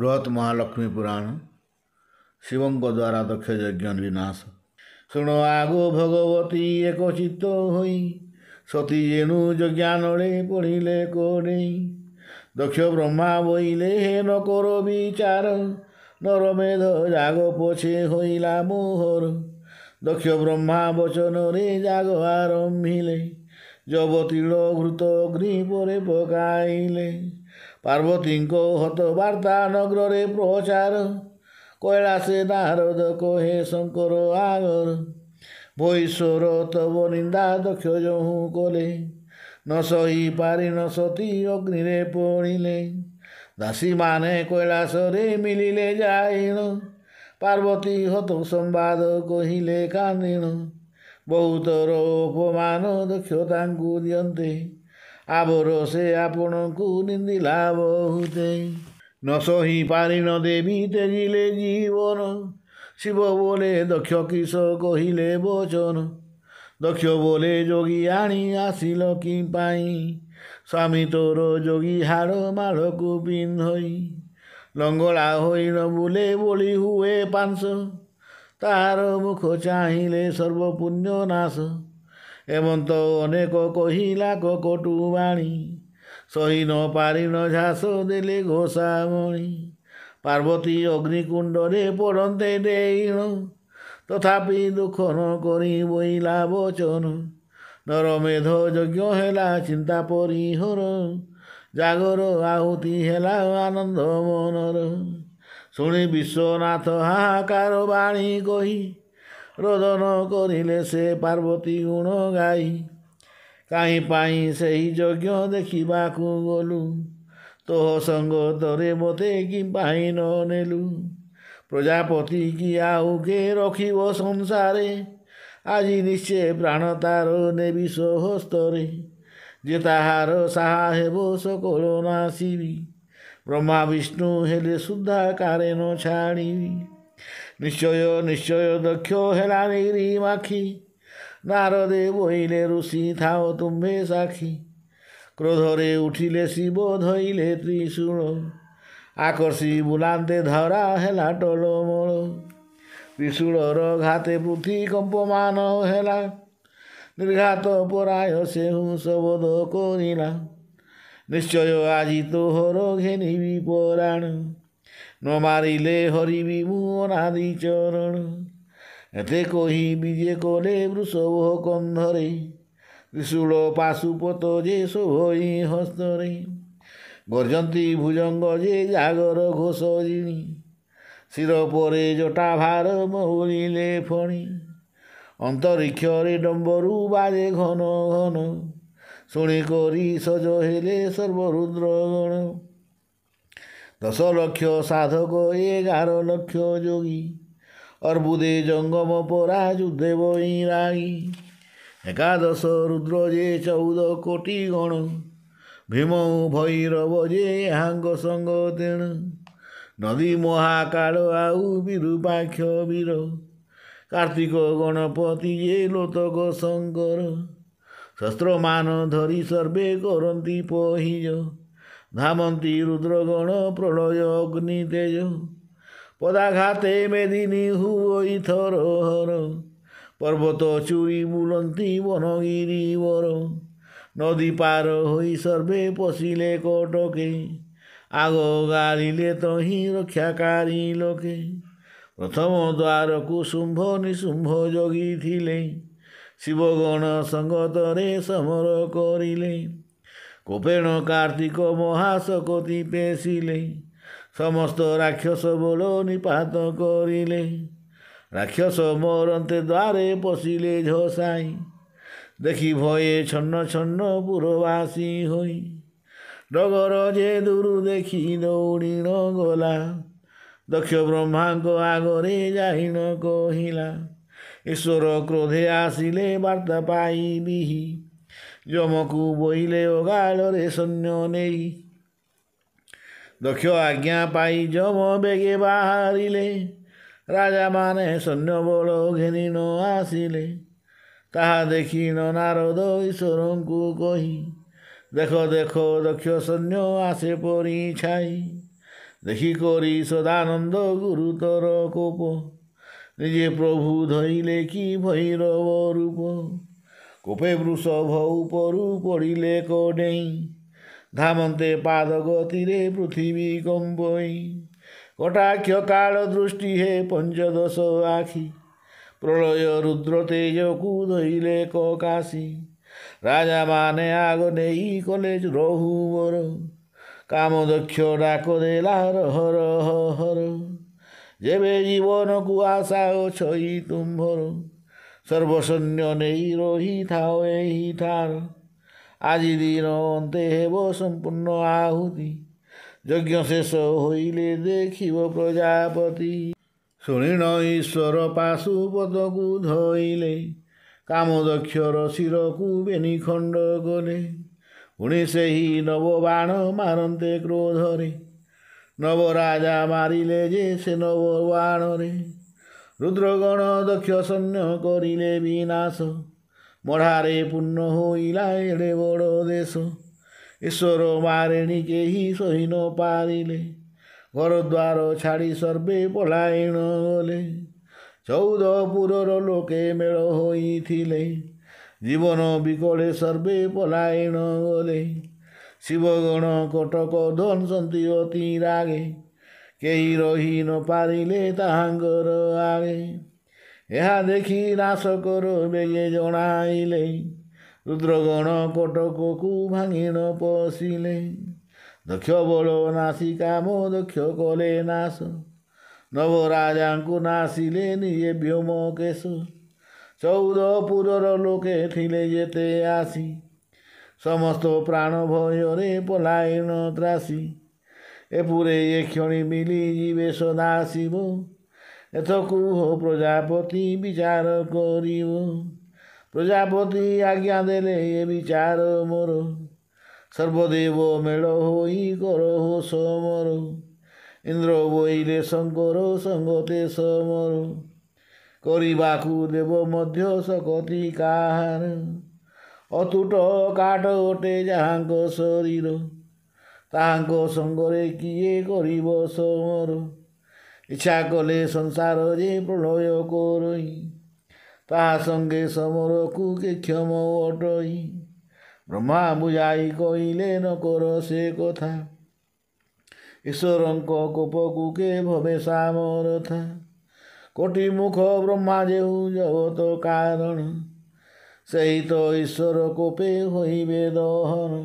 ବୃହତ୍ ମହାଲକ୍ଷ୍ମୀ ପୁରାଣ ଶିବଙ୍କ ଦ୍ୱାରା ଦକ୍ଷ ଯଜ୍ଞ ବିନାଶ ଶୁଣ ଆଗ ଭଗବତୀ ଏକ ଚିତ୍ତ ହୋଇ ସତୀ ଯେଣୁ ଯଜ୍ଞାନଳେ ପଢ଼ିଲେ କୋଡ଼େ ଦକ୍ଷ ବ୍ରହ୍ମା ବୋଇଲେ ହେ ନ କର ବିଚାର ନରମେଧ ଜାଗ ପଛେ ହୋଇଲା ମୋହର ଦକ୍ଷ ବ୍ରହ୍ମା ବଚନରେ ଜାଗ ଆରମ୍ଭିଲେ ଯବ ତିଳ ଘୃତ ଗ୍ରୀ ପରେ ପକାଇଲେ পার্বতীঙ্কৌ হত বার্তা নগরে প্রচার কৈলাসে নারদ কোহে শঙ্কর আগর বৈশ্বর তব নিন্দা দক্ষ জহু কলে ন সহি পারি ন সতী অগ্নিরে পড়িলে দাসী মানে কৈলাসরে মিলিলে যাইন পার্বতী হত সম্বাদ কহিলে কান্দিন ବହୁତ ରୂପମାନ ଦକ୍ଷତାଙ୍କୁ ଦିଅନ୍ତି ଆବର ସେ ଆପଣଙ୍କୁ ନିନ୍ଦିଲା ବହୁତେ ନ ସହି ପାରିଣ ଦେବୀ ତେଜିଲେ ଜୀବନ ଶିବ ବୋଲେ ଦକ୍ଷ କିଶ କହିଲେ ବଚନ ଦକ୍ଷ ବୋଲେ ଯୋଗୀ ଆଣି ଆସିଲ କି ପାଇଁ ସ୍ୱାମୀ ତୋର ଯୋଗୀ ହାଡ଼ ମାଳକୁ ପିନ୍ଧଇ ଲଙ୍ଗଳା ହୋଇନ ବୁଲେ ବୋଲି ହୁଏ ପାଞ୍ଚ ତାର ମୁଖ ଚାହିଁଲେ ସର୍ବପୁଣ୍ୟ ନାଶ এমন্ত অনেক কহিলা কটু বাণী সহি ন পারিণ ঝাঁস দেলে ঘোষামণি পার্বতী অগ্নিকুণ্ডরে পড়ন্তে দেইণ তথাপি দুঃখ ন করি বইলা বচন নরমেধ যজ্ঞ হেলা চিন্তা পরিহর জাগর আহুতি হেলা আনন্দ মনর শুনি বিশ্বনাথ হাহাকার বাণী কহি ରୋଦନ କରିଲେ ସେ ପାର୍ବତୀ ଗୁଣ ଗାଇ କାହିଁ ପାଇଁ ସେହି ଯଜ୍ଞ ଦେଖିବାକୁ ଗଲୁ ତୋ ସଙ୍ଗତରେ ମୋତେ କି ପାଇଁ ନ ନେଲୁ ପ୍ରଜାପତି କି ଆଉ କେ ରଖିବ ସଂସାରେ ଆଜି ନିଶ୍ଚେ ପ୍ରାଣ ତାର ନେବି ସହସ୍ତରେ ଯେ ତାହାର ସାହା ହେବ ସକଳ ନାସିବି ବ୍ରହ୍ମା ବିଷ୍ଣୁ ହେଲେ ସୁଦ୍ଧା କାରେ ନ ଛାଡ଼ିବି নিশ্চয় নিশ্চয় দক্ষ হেলা নিরি মাখি নারদে বহিলে ঋষি থাও তুম্ভে সাক্ষী ক্রোধরে উঠিলে শিব ধইলে ত্রিশূল আকর্ষি বুলান্তে ধরা হেলা টলমল ত্রিশূলর ঘাতে পৃথি কম্পমান হেলা ନିର୍ଘାତ ପରାୟ ସେହୁଁ ଶବଦ କରିଲା ନିଶ୍ଚୟ ଆଜି ତୋହର ଘେନିବି ପରାଣ ন মারিলে হরিবি আদি চরণ এতে কহি বিজে কলে বৃষভ কন্ধরে ত্রিশূল পাশুপত যে শোভই হস্তরে গর্জন্তী ভুজঙ্গ যে জাগর ঘোষ জিণী শির পরে জটা ভার মৌলিলে ফণি অন্তরিক্ষরে ডম্বরু বাজে ঘন ঘন শুনি করি সজ হেলে সর্বরুদ্র গণ दस लक्ष साधक एघार लक्ष जोगी अर्बुदे जङ्गम पराजु देव इरागी एकादश रुद्रजे चौध भीम भैरव जे हाँग संग तेण नदी महाकाल आउ कार्तिक गणपति ए लोतक शङ्कर शस्त धरि सर्वे गरी पहिज ধামন্তি রুদ্রগণ প্রণয় অগ্নি তেজ পদাঘাতে মেদিনী হুইথর হর পর্বত চুরি বুলন্তি বনগিরি বর নদী পার হই সর্বে পশিলে কটকে আগ গাড়িলে তহি রক্ষাকারী লোকে প্রথম দ্বারକୁ শুম্ভ ନିଶୁମ୍ଭ ଜଗିଥିଲେ ଶିବଗଣ ସଙ୍ଗତରେ ସମର କରିଲେ কোপেন কার্তিক মহাশক পেশিলে সমস্ত রাক্ষস বল নিপাত করিলে রাক্ষস মরন্তে দ্বারে পশিলে ঝোসাই দেখি ভয়ে ছন্ন ছন্ন পুরবাসী হই ডগর যে দূর দেখি দৌড়িণ গলা দক্ষ ব্রহ্মাঙ্ক আগরে যাহিন কহিলা ঈশ্বর ক্রোধে আসিলে বার্তা পাইবিহি যমকু বইলে ও গালরে সৈন্য নেই দক্ষ আজ্ঞা পাই যম বেগে বাহারিলে রাজা মানে সৈন্য বল ঘেনিন আসিলে তাহা দেখিন নারদ ঈশ্বরଙ୍କୁ কহি দেখ দেখ দক্ষ সৈন্য আসে পরি ছাই দেখি করি সদানন্দ গুরুতর কোপ নিজে প্রভু ধইলে কি ভৈরব রূপ କୋପେ ବୃଷଭ ଉପରୁ ପଡ଼ିଲେ କଡ଼େଇ ଧାମନ୍ତେ ପାଦ ଗତିରେ ପୃଥିବୀ କମ୍ବଇ କଟାକ୍ଷ କାଳ ଦୃଷ୍ଟି ହେ ପଞ୍ଚଦଶ ଆଖି ପ୍ରଳୟ ରୁଦ୍ର ତେଜକୁ ଧୋଇଲେ କାଶୀ ରାଜାମାନେ ଆଗ ନେଇ କଲେ ରହୁ ବର କାମ ଦକ୍ଷ ଡାକ ଦେଲା ରହର ହର ଯେବେ ଜୀବନକୁ ଆଶା ଅଛଇ ତୁମ୍ଭର ସର୍ବସୈନ୍ୟ ନେଇ ରହିଥାଉ ଏହି ଠାର ଆଜି ଦିନ ଅନ୍ତେ ହେବ ସମ୍ପୂର୍ଣ୍ଣ ଆହୁତି ଯଜ୍ଞ ଶେଷ ହୋଇଲେ ଦେଖିବ ପ୍ରଜାପତି ଶୁଣିଣ ଈଶ୍ୱର ପାଶୁପଦକୁ ଧୋଇଲେ କାମଦକ୍ଷର ଶିରକୁ ବେନିଖଣ୍ଡ କଲେ ପୁଣି ସେହି ନବବାଣ ମାରନ୍ତେ କ୍ରୋଧରେ ନବରାଜା ମାରିଲେ ଯେ ସେ ନବବାଣରେ রুদ্রগণ দক্ষ সৈন্য করিলে বিনাশ মঢ়ারে পূর্ণ হইলায় রে বড় দেশ ঈশ্বর মারেণী কেহি সহি ন পারিলে ঘরদ্বার ছাড়ি সর্বে পলায়ন গলে চৌদ পুরর লোকে মেଳ ହୋଇଥିଲେ ଜୀବନ ବିକଳେ ସର୍ବେ ପଲାୟନ ଗଲେ ଶିବଗଣ କଟକ ଧନସନ୍ତି ଅତି ରାଗେ କେହି ରହି ନ ପାରିଲେ ତାହାଙ୍କର ଆଳେ ଏହା ଦେଖି ନାଶକର ବେଗେ ଜଣାଇଲେ ରୁଦ୍ରଗଣ କଟକକୁ ଭାଙ୍ଗି ନ ପଶିଲେ ଦକ୍ଷ ବଳ ନାସି କାମ ଦକ୍ଷ କଲେ ନାଶ ନବରାଜାଙ୍କୁ ନାସିଲେ ନିଜେ ବ୍ୟୋମ କେଶ ଚଉଦ ପୁରର ଲୋକେ ଥିଲେ ଯେତେ ଆସି ସମସ୍ତ ପ୍ରାଣ ଭୟରେ ପଲାୟନ ତ୍ରାସି ଏପରେ ଏ କ୍ଷଣି ମିଳିଯିବେ ସଦାଶିବ ଏଥ ହ ପ୍ରଜାପତି ବିଚାର କରିବ ପ୍ରଜାପତି ଆଜ୍ଞା ଦେଲେ ଏ ବିଚାର ମୋର ସର୍ବଦେବ ମେଳ ହୋଇ କର ହୋ ସମର ଇନ୍ଦ୍ର ବୋଇଲେ ଶଙ୍କର ସଙ୍ଗତେ ସମର କରିବାକୁ ଦେବ ମଧ୍ୟ ସକତି କାହାର ଅତୁଟ କାଠ ଅଟେ ଯାହାଙ୍କ ଶରୀର ତାହାଙ୍କ ସଙ୍ଗରେ କିଏ କରିବ ସୋର ଇଚ୍ଛା କଲେ ସଂସାର ଯେ ପ୍ରଳୟ କରଇ ତାହା ସଙ୍ଗେ ସମରକୁ କେ କ୍ଷମ ଅଟଇ ବ୍ରହ୍ମା ବୁଝାଇ କହିଲେ ନ କର ସେ କଥା ଈଶ୍ୱରଙ୍କ କୋପକୁ କେ ଭବେ ସାମରଥା କୋଟି ମୁଖ ବ୍ରହ୍ମା ଯେଉ ଜଗତ କାରଣ ସେହି ତ ଈଶ୍ୱର କୋପେ ହୋଇବେ ଦହନ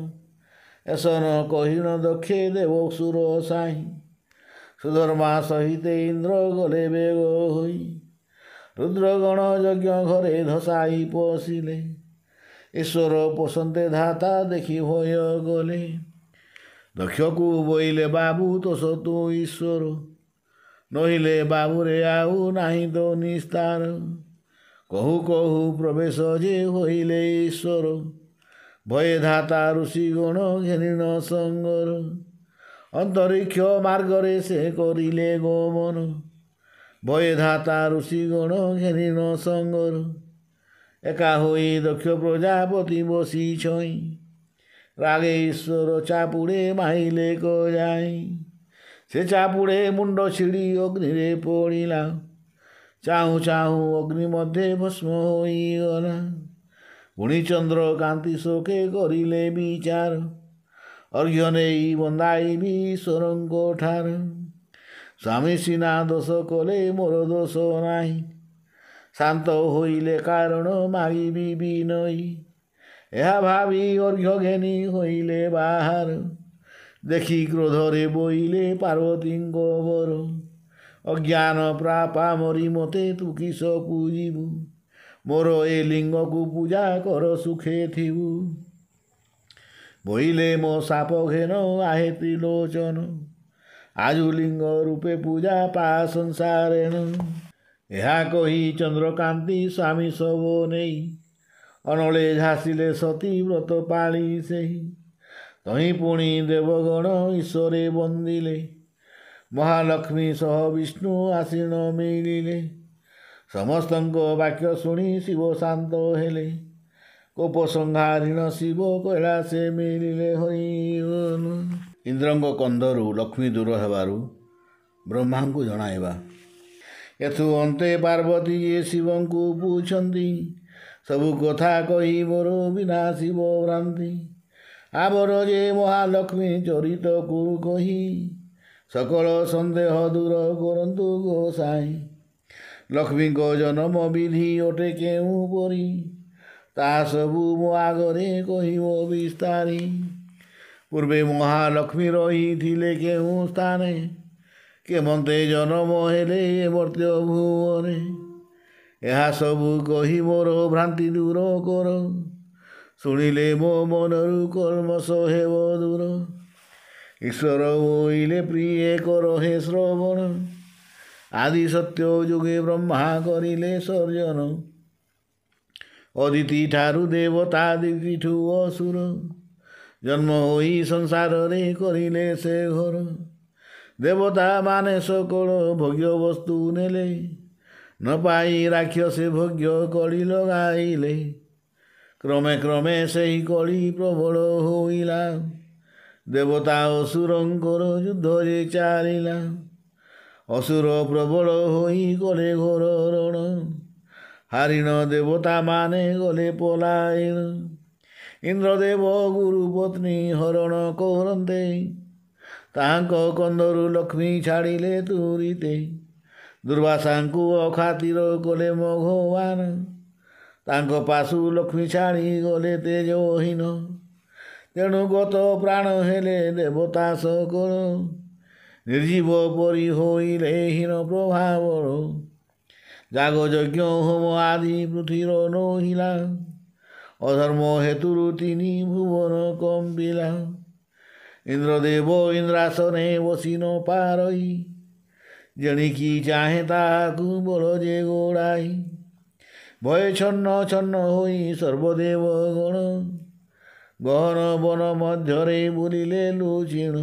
ଏସନ କହିନ ଦକ୍ଷେ ଦେବ ସୁର ସାହିଁ ସୁଧର୍ମା ସହିତ ଇନ୍ଦ୍ର ଗଲେ ବେଗ ହୋଇ ରୁଦ୍ରଗଣ ଯଜ୍ଞ ଘରେ ଧସାଇ ପଶିଲେ ଈଶ୍ୱର ପୋଷନ୍ତେ ଧାତା ଦେଖି ଭୟ ଗଲେ ଦକ୍ଷକୁ ବୋଇଲେ ବାବୁ ତୋଷ ତୁ ଈଶ୍ୱର ନହିଲେ ବାବୁରେ ଆଉ ନାହିଁ ତ ନିସ୍ତାର କହୁ କହୁ ପ୍ରବେଶ ଯେ ହୋଇଲେ ଈଶ୍ୱର ভয়ে ধাতা ঋষি গুণ ঘেনিন সঙ্গর অন্তরিক্ষ মার্গরে সে করিলে গোমন ভয়ে ধাতা ঋষি গুণ ঘেনিন সঙ্গর একা হয়ে দক্ষ প্রজাপতি বসি ছই রাগে ঈশ্বর চাপুড়ে মাইলে কজাই সে চাপুড়ে মুন্ড ছিড়ি অগ্নিরে পড়িলা চাহু চাহু অগ্নি মধ্যে ভস্ম হইগলা ଗୁଣିଚନ୍ଦ୍ର କାନ୍ତି ଶୋକେ କରିଲେ ବିଚାର ଅର୍ଘ୍ୟ ନେଇ ବନ୍ଦାଇବି ଈଶ୍ୱରଙ୍କ ଠାର ସ୍ୱାମୀ ସିନା ଦୋଷ କଲେ ମୋର ଦୋଷ ନାହିଁ ଶାନ୍ତ ହୋଇଲେ କାରଣ ମାଗିବି ବିନୟୀ ଏହା ଭାବି ଅର୍ଘ୍ୟ ଘେନି ହୋଇଲେ ବାହାର ଦେଖି କ୍ରୋଧରେ ବୋଇଲେ ପାର୍ବତୀଙ୍କ ବର ଅଜ୍ଞାନ ପ୍ରାପା ମରି ମୋତେ ତୁ କିସ ପୂଜିବୁ ମୋର ଏ ଲିଙ୍ଗକୁ ପୂଜା କର ସୁଖେ ଥିବୁ ବୋଇଲେ ମୋ ସାପ ଘେନ ଆହେ ତ୍ରିଲୋଚନ ଆଜୁ ଲିଙ୍ଗ ରୂପେ ପୂଜା ପା ସଂସାରେଣ ଏହା କହି ଚନ୍ଦ୍ରକାନ୍ତି ସ୍ୱାମୀ ସବ ନେଇ ଅନଳେ ଝାସିଲେ ସତୀ ବ୍ରତ ପାଳି ସେହି ତହିଁ ପୁଣି ଦେବଗଣ ଈଶ୍ୱରେ ବନ୍ଦିଲେ ମହାଲକ୍ଷ୍ମୀ ସହ ବିଷ୍ଣୁ ଆସୀଣ ମିଳିଲେ ସମସ୍ତଙ୍କ ବାକ୍ୟ ଶୁଣି ଶିବ ଶାନ୍ତ ହେଲେ କୋପ ସଂହାରୀଣ ଶିବ କହିଲା ସେ ମିଳିଲେ ହୋଇ ଇନ୍ଦ୍ରଙ୍କ କନ୍ଦରୁ ଲକ୍ଷ୍ମୀ ଦୂର ହେବାରୁ ବ୍ରହ୍ମାଙ୍କୁ ଜଣାଇବା ଏଥୁ ଅନ୍ତେ ପାର୍ବତୀ ଯିଏ ଶିବଙ୍କୁ ପୁଛନ୍ତି ସବୁ କଥା କହି ମୋର ବିନା ଶିବ ଭ୍ରାନ୍ତି ଆବର ଯେ ମହାଲକ୍ଷ୍ମୀ ଚରିତକୁ କହି ସକଳ ସନ୍ଦେହ ଦୂର କରନ୍ତୁ ଗୋସାଇଁ ଲକ୍ଷ୍ମୀଙ୍କ ଜନମ ବିଧି ଅଟେ କେଉଁ ପରି ତାହା ସବୁ ମୋ ଆଗରେ କହିବ ବିସ୍ତାରି ପୂର୍ବେ ମହାଲକ୍ଷ୍ମୀ ରହିଥିଲେ କେଉଁ ସ୍ଥାନେ କେମନ୍ତେ ଜନମ ହେଲେ ବର୍ତ୍ୟ ଭୁବନେ ଏହା ସବୁ କହି ମୋର ଭ୍ରାନ୍ତି ଦୂର କର ଶୁଣିଲେ ମୋ ମନରୁ କର୍ମସ ହେବ ଦୂର ଈଶ୍ୱର ବୋଇଲେ ପ୍ରିୟ କର ହେ ଶ୍ରବଣ আদি সত্য যোগে ব্রহ্মা করিলে সর্জন অদিতি ঠারু দেবতা দিকিঠু অসুর জন্ম হই সংসারে করিলে সে ঘর দেবতা মানে সকল ভোগ্য বস্তু নেলে ন পাই রাক্ষসে ভোগ্য কলি লগাইলে ক্রমে ক্রমে সেই কলি প্রবল হইলা দেবতা অসুরঙ্কর যুদ্ধ যে ଅସୁର ପ୍ରବଳ হই করে ঘোর রণ হারিণ দেবতা মানে গলে পলায়ন ইন্দ্রদেব গুরু পত্নী হরণ ତାହାଙ୍କ କନ୍ଦରୁ ଲକ୍ଷ୍ମୀ ଛାଡ଼ିଲେ ତୁରିତେ ଦୁର୍ବାସାଙ୍କୁ ଅଖାତିର କଲେ ଭଗବାନ ତାଙ୍କ ପାଶୁ ଲକ୍ଷ୍ମୀ ଛାଡ଼ି ଗଲେ ତେଜହୀନ ତେଣୁ ଗତ ପ୍ରାଣ ହେଲେ ଦେବତା ସକଳ ନିର୍ଜୀବ ପରି ହୋଇଲେ ହୀନ ପ୍ରଭାବର ଯାଗଯଜ୍ଞ ହୋମ ଆଦି ପୃଥିବୀର ନହିଲା অধর্ম হেতুরু তিনি ভুবন কম্পিলা ইন্দ্রদেব ইন্দ্রাসনে বসিন পারই জেণিকি চাহে তাহাকু বল যে গোড়াই ভয়ে ছন্ন ছন্ন হই সর্বদেব গণ গহন বন মধ্যরে বুলিলে লুচিণ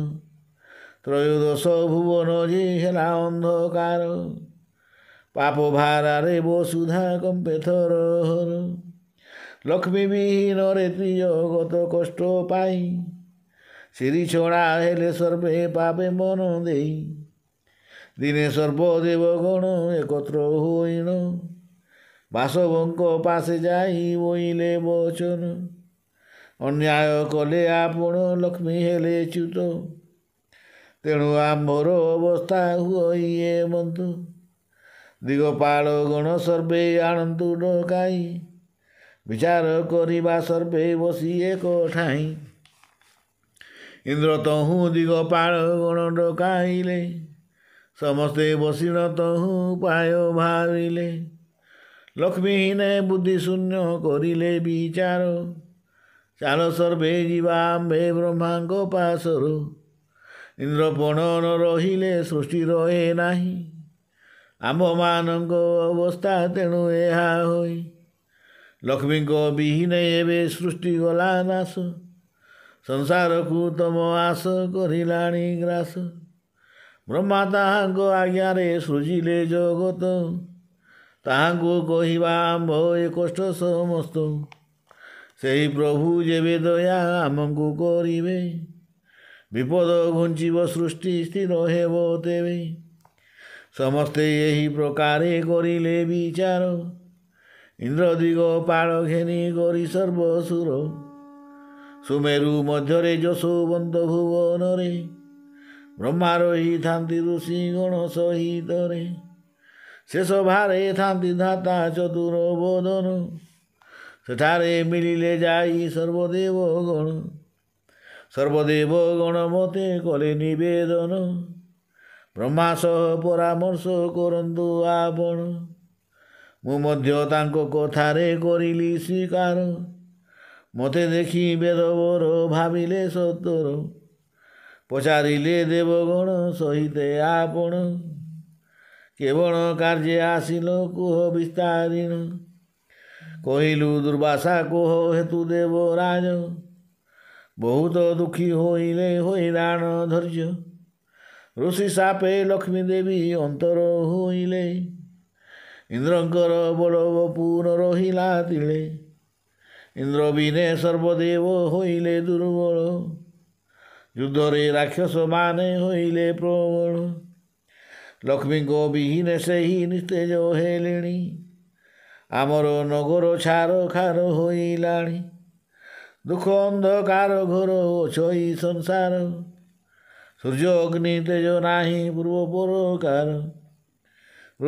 ত্রয়োদশ ভুবন যে হেলা অন্ধকার পাপভারারে বসুধা কম্পেথর লক্ষ্মীবিহীন রে গত কষ্ট পাই শ্রী ছড়া হেলে সর্বে পাপে মন দেই দিনে সর্বদেব গণ একত্র হইন বাসবঙ্ক পাশে যাই বইলে বচন অন্যায় কলে আপন লক্ষ্মী হেলে চ্যুত ତେଣୁ ଆମର ଅବସ୍ଥା ହୁଏ ବନ୍ଧୁ ଦିଗପାଳ ଗୁଣ ସର୍ବେ ଆଣନ୍ତୁ ଡକାଇ ବିଚାର କରିବା ସର୍ବେ ବସି ଏକ ଠାଇ ଇନ୍ଦ୍ର ତହୁ ଦିଗପାଳ ଗୁଣ ଡକାଇଲେ ସମସ୍ତେ ବସିଣ ତହୁ ଉପାୟ ଭାବିଲେ ଲକ୍ଷ୍ମୀହୀନେ ବୁଦ୍ଧି ଶୂନ୍ୟ କରିଲେ ବିଚାର ଚାଲ ସର୍ବେ ଯିବା ଆମ୍ଭେ ବ୍ରହ୍ମାଙ୍କ ପାସରୁ ଇନ୍ଦ୍ରପଣ ନ ରହିଲେ ସୃଷ୍ଟି ରହେ ନାହିଁ ଆମ୍ଭମାନଙ୍କ ଅବସ୍ଥା ତେଣୁ ଏହା ହୋଇ ଲକ୍ଷ୍ମୀଙ୍କ ବିହୀନ ଏବେ ସୃଷ୍ଟି ଗଲା ନାଶ ସଂସାରକୁ ତମ ଆସ କରିଲାଣି ଗ୍ରାସ ବ୍ରହ୍ମା ତାହାଙ୍କ ଆଜ୍ଞାରେ ସୃଜିଲେ ଜଗତ ତାହାଙ୍କୁ କହିବା ଆମ୍ଭ ଏ କଷ୍ଟ ସମସ୍ତ ସେହି ପ୍ରଭୁ ଯେବେ ଦୟା ଆମକୁ କରିବେ ବିପଦ ଘୁଞ୍ଚିବ ସୃଷ୍ଟି ସ୍ଥିର ହେବ ତେବେ ସମସ୍ତେ ଏହି ପ୍ରକାରେ କରିଲେ ବିଚାର ଇନ୍ଦ୍ରଦିଗ ପାଳ ଘେନି କରି ସର୍ବସୁର ସୁମେରୁ ମଧ୍ୟରେ ଯଶୋବନ୍ତ ଭୁବନରେ ବ୍ରହ୍ମା ରହିଥାନ୍ତି ଋଷି ଗଣ ସହିତରେ ଶେଷ ଭାରେ ଥାନ୍ତି ଧାତା ଚତୁର ବୋଧନ ସେଠାରେ ମିଳିଲେ ଯାଇ ସର୍ବଦେବ ଗଣ সর্বদেব গণমতে কলে নিবেদন ব্রহ্মা সহ পরামর্শ କରନ୍ତୁ ଆପଣ ମୁଁ ମଧ୍ୟ ତାଙ୍କ କଥାରେ କରିଲି ସ୍ୱୀକାର ମୋତେ ଦେଖି ବେଦବର ଭାବିଲେ ସତର ପଚାରିଲେ ଦେବଗଣ ସହିତେ ଆପଣ କେବଳ କାର୍ଯ୍ୟ ଆସିଲ କୁହ ବିସ୍ତାରିଣ କହିଲୁ ଦୁର୍ବାସା କୁହ ହେତୁ ଦେବରାଜ बहुत दुखी होइले होइदान धैर्य ऋषि सापे लक्ष्मी देवी अंतर होइले इंद्र बलव पूर्ण रहिला तिले इंद्र बिने सर्वदेव होइले दुर्बल युद्ध रे राक्षस माने होइले प्रबल लक्ष्मी को विहीन से ही निस्तेज हेलिणी आमर नगर छार खार होइलाणी দুঃখ অন্ধকার ঘোর ছই সংসার সূর্য অগ্নি তেজ নাহি পূর্ব পরকার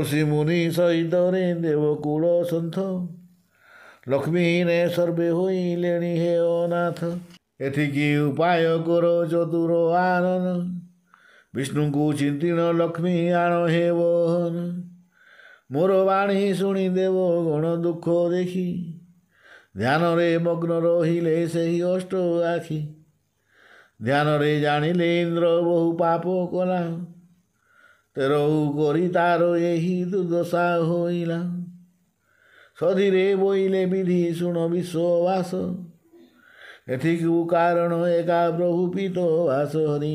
ঋষি মুনি সহিত রে দেবকুল সন্ଥ লক্ষ্মীহীনে সর্বে হইলেনি হে অনাথ এথিকি উপায় কর চতুর আনন বিষ্ণুଙ୍କୁ চিন্তিন লক্ষ্মী আন হে বহন ମୋର ବାଣୀ ଶୁଣି ଦେବ ଗଣ ଦୁଃଖ ଦେଖି ଧ୍ୟାନରେ ମଗ୍ନ ରହିଲେ ସେହି ଅଷ୍ଟ ଆଖି ଧ୍ୟାନରେ ଜାଣିଲେ ଇନ୍ଦ୍ର ବହୁ ପାପ କଲା ତେରଉ କରି ତାର ଏହି ଦୁର୍ଦଶା ହୋଇଲା ସଧିରେ ବୋଇଲେ ବିଧି ଶୁଣ ବିଶ୍ୱବାସ ଏଠିକୁ କାରଣ ଏକା ପ୍ରଭୁ ପିତ ବାସ ହରି